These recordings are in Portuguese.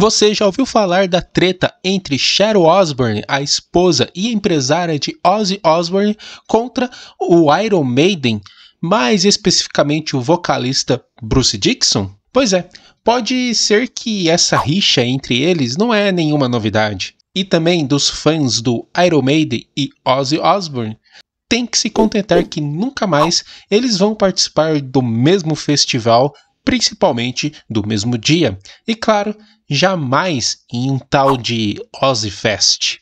Você já ouviu falar da treta entre Cher Osbourne, a esposa e empresária de Ozzy Osbourne, contra o Iron Maiden, mais especificamente o vocalista Bruce Dixon? Pois é, pode ser que essa rixa entre eles não é nenhuma novidade. E também dos fãs do Iron Maiden e Ozzy Osbourne, tem que se contentar que nunca mais eles vão participar do mesmo festival principalmente do mesmo dia, e claro, jamais em um tal de Ozfest.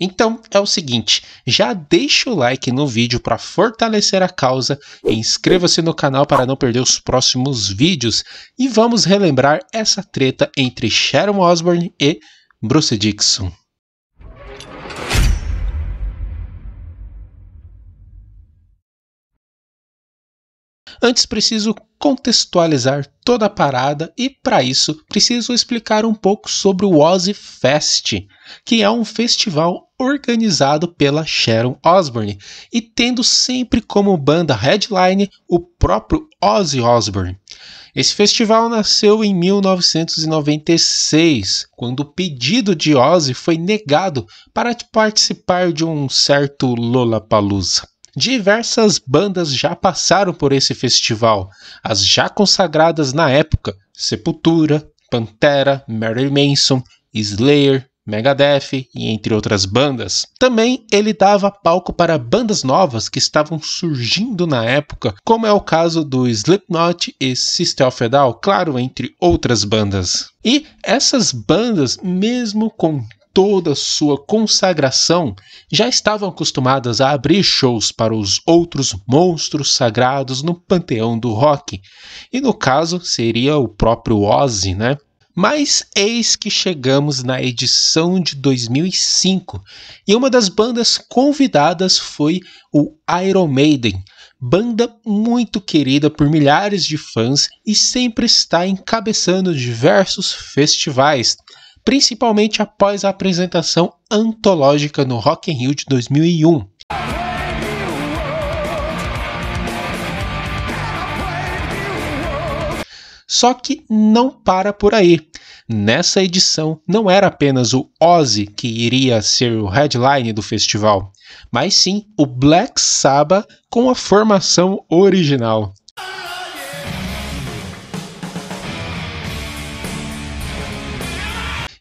Então é o seguinte, já deixa o like no vídeo para fortalecer a causa, inscreva-se no canal para não perder os próximos vídeos e vamos relembrar essa treta entre Sharon Osbourne e Bruce Dixon. Antes preciso contextualizar toda a parada e para isso preciso explicar um pouco sobre o Ozzy Fest, que é um festival organizado pela Sharon Osbourne e tendo sempre como banda headline o próprio Ozzy Osbourne. Esse festival nasceu em 1996, quando o pedido de Ozzy foi negado para participar de um certo Lollapalooza. Diversas bandas já passaram por esse festival, as já consagradas na época: Sepultura, Pantera, Marilyn Manson, Slayer, Megadeth e entre outras bandas. Também ele dava palco para bandas novas que estavam surgindo na época, como é o caso do Slipknot e System of a Down, claro, entre outras bandas. E essas bandas, mesmo com toda sua consagração, já estavam acostumadas a abrir shows para os outros monstros sagrados no panteão do rock, e no caso seria o próprio Ozzy, né? Mas eis que chegamos na edição de 2005 e uma das bandas convidadas foi o Iron Maiden, banda muito querida por milhares de fãs e sempre está encabeçando diversos festivais, principalmente após a apresentação antológica no Rock in Rio de 2001. Só que não para por aí. Nessa edição, não era apenas o Ozzy que iria ser o headline do festival, mas sim o Black Sabbath com a formação original.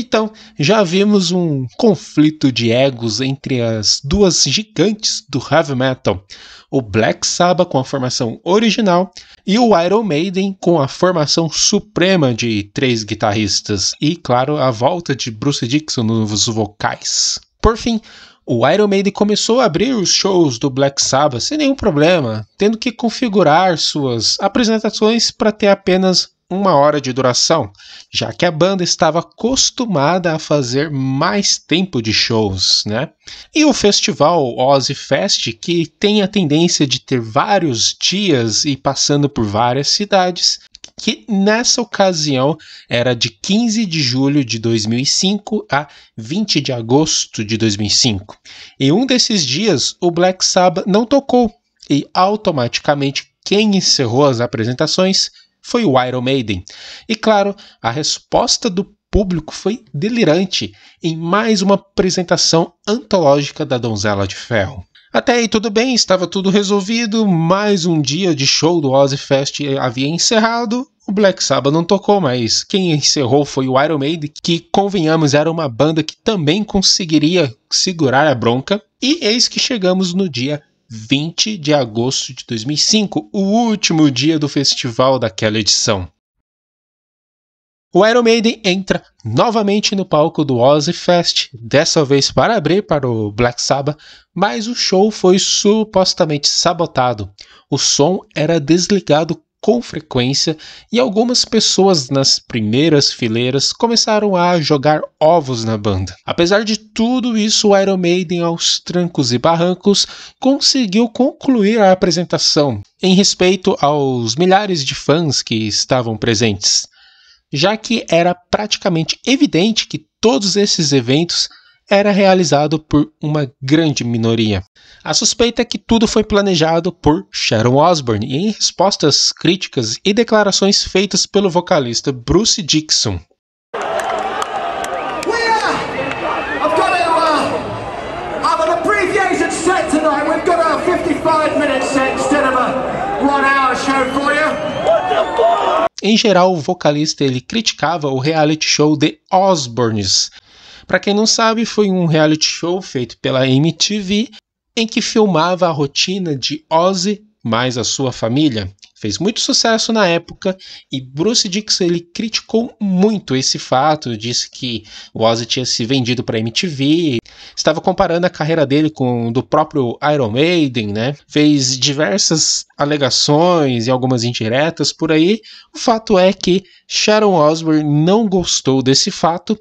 Então, já vimos um conflito de egos entre as duas gigantes do heavy metal, o Black Sabbath com a formação original e o Iron Maiden com a formação suprema de três guitarristas e, claro, a volta de Bruce Dixon nos vocais. Por fim, o Iron Maiden começou a abrir os shows do Black Sabbath sem nenhum problema, tendo que configurar suas apresentações para ter apenas uma hora de duração, já que a banda estava acostumada a fazer mais tempo de shows, né? E o festival Ozzy Fest, que tem a tendência de ter vários dias e passando por várias cidades, que nessa ocasião era de 15 de julho de 2005 a 20 de agosto de 2005. Em um desses dias, o Black Sabbath não tocou e automaticamente quem encerrou as apresentações foi o Iron Maiden. E claro, a resposta do público foi delirante em mais uma apresentação antológica da Donzela de Ferro. Até aí tudo bem, estava tudo resolvido, mais um dia de show do Ozzy Fest havia encerrado, o Black Sabbath não tocou, mas quem encerrou foi o Iron Maiden, que convenhamos era uma banda que também conseguiria segurar a bronca, e eis que chegamos no dia 20 de agosto de 2005, o último dia do festival daquela edição. O Iron Maiden entra novamente no palco do Ozzy Fest, dessa vez para abrir para o Black Sabbath, mas o show foi supostamente sabotado. O som era desligado com frequência e algumas pessoas nas primeiras fileiras começaram a jogar ovos na banda. Apesar de tudo isso, o Iron Maiden, aos trancos e barrancos, conseguiu concluir a apresentação em respeito aos milhares de fãs que estavam presentes, já que era praticamente evidente que todos esses eventos era realizado por uma grande minoria. A suspeita é que tudo foi planejado por Sharon Osbourne e em respostas críticas e declarações feitas pelo vocalista Bruce Dixon. Uh, em geral, o vocalista ele criticava o reality show The Osbournes, para quem não sabe, foi um reality show feito pela MTV em que filmava a rotina de Ozzy mais a sua família. Fez muito sucesso na época e Bruce Dixon ele criticou muito esse fato, disse que o Ozzy tinha se vendido para a MTV, estava comparando a carreira dele com do próprio Iron Maiden, né? Fez diversas alegações e algumas indiretas por aí. O fato é que Sharon Osbourne não gostou desse fato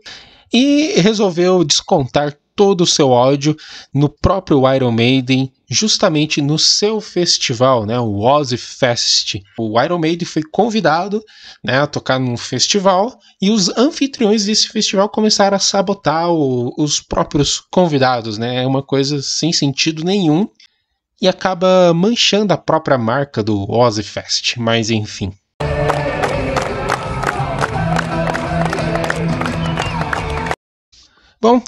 e resolveu descontar todo o seu ódio no próprio Iron Maiden, justamente no seu festival, né, o Ozzy Fest. O Iron Maiden foi convidado né, a tocar num festival e os anfitriões desse festival começaram a sabotar o, os próprios convidados. né, é uma coisa sem sentido nenhum e acaba manchando a própria marca do Ozzy Fest, mas enfim. Bom,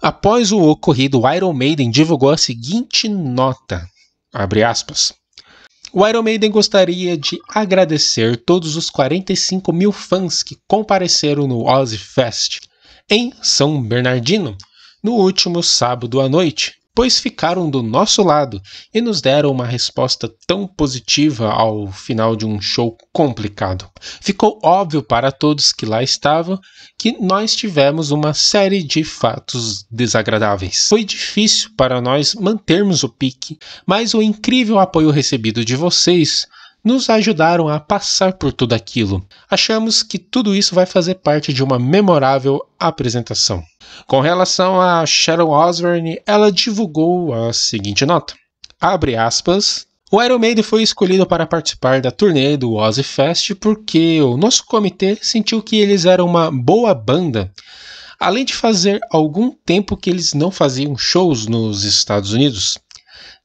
após o ocorrido, o Iron Maiden divulgou a seguinte nota, abre aspas. O Iron Maiden gostaria de agradecer todos os 45 mil fãs que compareceram no Ozzy Fest em São Bernardino no último sábado à noite, pois ficaram do nosso lado e nos deram uma resposta tão positiva ao final de um show complicado. Ficou óbvio para todos que lá estavam que nós tivemos uma série de fatos desagradáveis. Foi difícil para nós mantermos o pique, mas o incrível apoio recebido de vocês nos ajudaram a passar por tudo aquilo. Achamos que tudo isso vai fazer parte de uma memorável apresentação. Com relação a Sharon Osbourne, ela divulgou a seguinte nota: abre aspas. O Iron Maiden foi escolhido para participar da turnê do Ozzy Fest porque o nosso comitê sentiu que eles eram uma boa banda além de fazer algum tempo que eles não faziam shows nos Estados Unidos.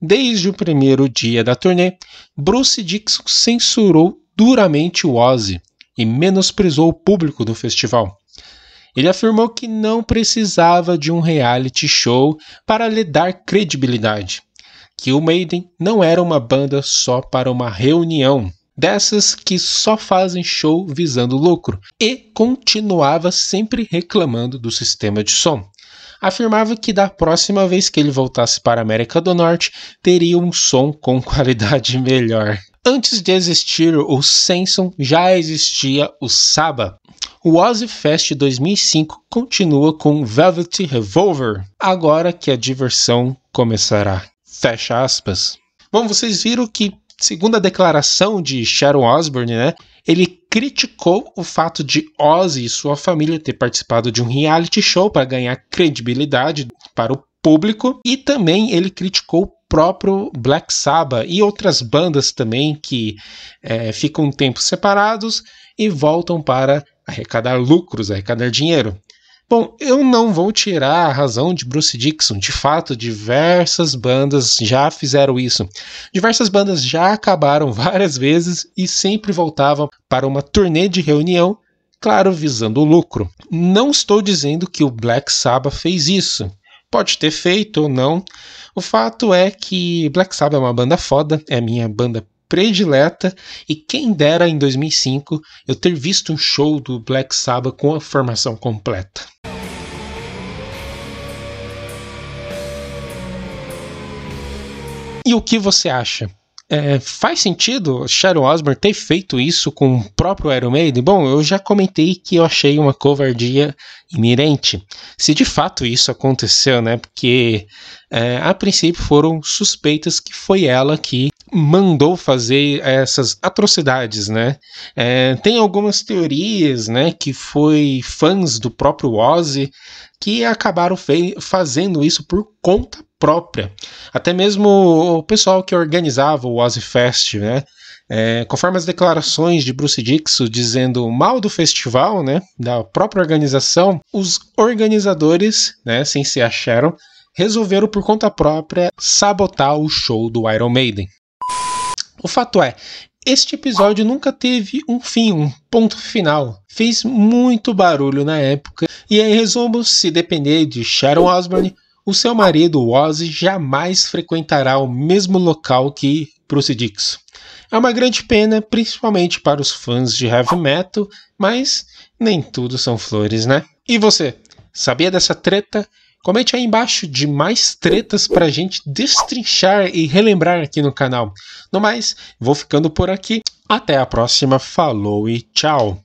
Desde o primeiro dia da turnê, Bruce Dixon censurou duramente o Ozzy e menosprezou o público do festival. Ele afirmou que não precisava de um reality show para lhe dar credibilidade, que o Maiden não era uma banda só para uma reunião, dessas que só fazem show visando lucro, e continuava sempre reclamando do sistema de som afirmava que da próxima vez que ele voltasse para a América do Norte, teria um som com qualidade melhor. Antes de existir o Samson, já existia o Saba. O Ozzy Fest 2005 continua com Velvet Revolver, agora que a diversão começará. Fecha aspas. Bom, vocês viram que, segundo a declaração de Sharon Osbourne, né, ele criticou o fato de Ozzy e sua família ter participado de um reality show para ganhar credibilidade para o público e também ele criticou o próprio Black Sabbath e outras bandas também que é, ficam um tempo separados e voltam para arrecadar lucros, arrecadar dinheiro. Bom, eu não vou tirar a razão de Bruce Dixon. De fato, diversas bandas já fizeram isso. Diversas bandas já acabaram várias vezes e sempre voltavam para uma turnê de reunião, claro, visando o lucro. Não estou dizendo que o Black Sabbath fez isso. Pode ter feito ou não. O fato é que Black Sabbath é uma banda foda, é a minha banda predileta e quem dera em 2005 eu ter visto um show do Black Sabbath com a formação completa. E o que você acha? É, faz sentido Sharon Osbourne ter feito isso com o próprio Iron Maiden? Bom, eu já comentei que eu achei uma covardia inerente. Se de fato isso aconteceu, né? Porque é, a princípio foram suspeitas que foi ela que mandou fazer essas atrocidades, né? É, tem algumas teorias, né, que foi fãs do próprio Ozzy que acabaram fazendo isso por conta própria. Até mesmo o pessoal que organizava o Ozfest, né? É, conforme as declarações de Bruce Dixon dizendo mal do festival, né, da própria organização, os organizadores, né, sem se acharam, resolveram por conta própria sabotar o show do Iron Maiden. O fato é, este episódio nunca teve um fim, um ponto final. Fez muito barulho na época, e em é resumo, se depender de Sharon Osbourne, o seu marido, Ozzy, jamais frequentará o mesmo local que Bruce Dixon. É uma grande pena, principalmente para os fãs de heavy metal, mas nem tudo são flores, né? E você, sabia dessa treta? Comente aí embaixo de mais tretas para a gente destrinchar e relembrar aqui no canal. No mais, vou ficando por aqui. Até a próxima, falou e tchau!